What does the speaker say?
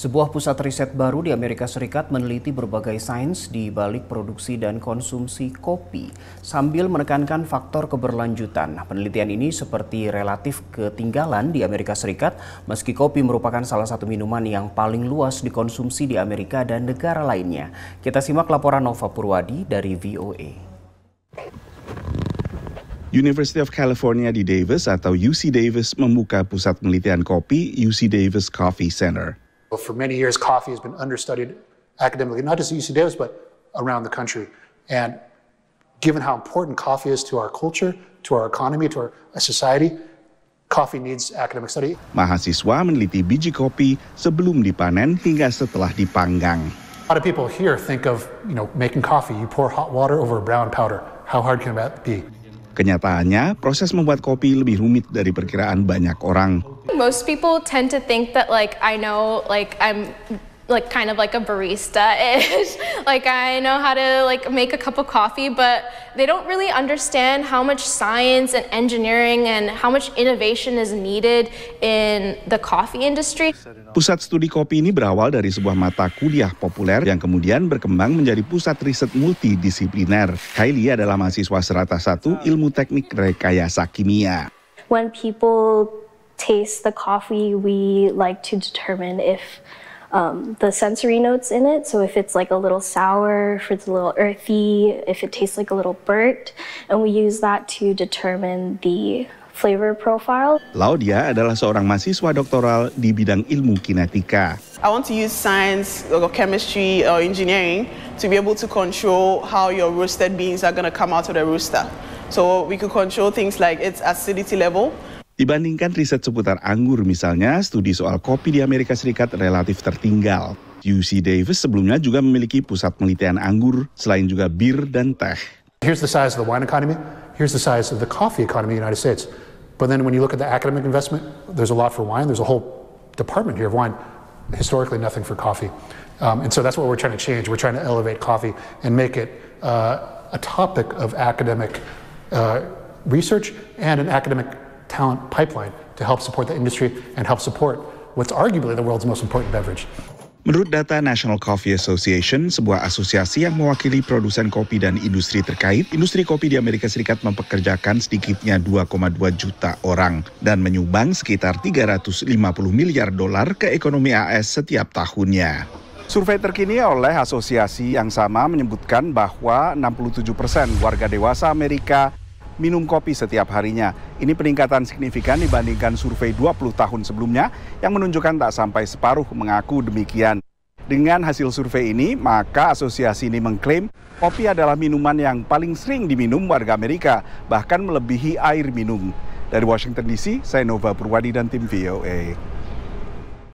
Sebuah pusat riset baru di Amerika Serikat meneliti berbagai sains di balik produksi dan konsumsi kopi sambil menekankan faktor keberlanjutan. Penelitian ini seperti relatif ketinggalan di Amerika Serikat meski kopi merupakan salah satu minuman yang paling luas dikonsumsi di Amerika dan negara lainnya. Kita simak laporan Nova Purwadi dari VOA. University of California di Davis atau UC Davis membuka pusat penelitian kopi UC Davis Coffee Center. Well, for many years, coffee has been understudied academically, not just at UC Davis, but around the country. And given how important coffee is to our culture, to our economy, to our society, coffee needs academic study. Mahasiswa meneliti biji kopi sebelum dipanen hingga setelah dipanggang. A lot of people here think of, you know, making coffee. You pour hot water over a brown powder. How hard can that be? Kenyataannya, proses membuat kopi lebih rumit dari perkiraan banyak orang. Most people tend to think that like I know like I'm like kind of like a barista-ish. like I know how to like make a cup of coffee, but they don't really understand how much science and engineering and how much innovation is needed in the coffee industry. Pusat studi kopi ini berawal dari sebuah mata kuliah populer yang kemudian berkembang menjadi pusat riset multidisipliner. Kylie adalah mahasiswa serata satu ilmu teknik rekayasa kimia. When people taste the coffee, we like to determine if um, the sensory notes in it. So if it's like a little sour, if it's a little earthy, if it tastes like a little burnt, and we use that to determine the flavor profile. Laudia adalah seorang mahasiswa doktoral di bidang ilmu kinetika. I want to use science or chemistry or engineering to be able to control how your roasted beans are going to come out of the roaster. So we could control things like its acidity level, Dibandingkan riset seputar anggur misalnya, studi soal kopi di Amerika Serikat relatif tertinggal. UC Davis sebelumnya juga memiliki pusat penelitian anggur, selain juga bir dan teh. Here's the size of the wine economy, here's the size of the coffee economy in the United States. But then when you look at the academic investment, there's a lot for wine, there's a whole department here of wine, historically nothing for coffee. Um, and so that's what we're trying to change. We're trying to elevate coffee and make it uh, a topic of academic uh, research and an academic talent pipeline to help support the industry and help support what's arguably the world's most important beverage. Menurut data National Coffee Association, sebuah asosiasi yang mewakili produsen kopi dan industri terkait, industri kopi di Amerika Serikat mempekerjakan sedikitnya 2,2 juta orang dan menyumbang sekitar 350 miliar dolar ke ekonomi AS setiap tahunnya. Survei terkini oleh asosiasi yang sama menyebutkan bahwa 67 persen warga dewasa Amerika minum kopi setiap harinya ini peningkatan signifikan dibandingkan survei 20 tahun sebelumnya yang menunjukkan tak sampai separuh mengaku demikian. Dengan hasil survei ini, maka asosiasi ini mengklaim kopi adalah minuman yang paling sering diminum warga Amerika, bahkan melebihi air minum. Dari Washington DC, saya Nova Purwadi dan tim VOA.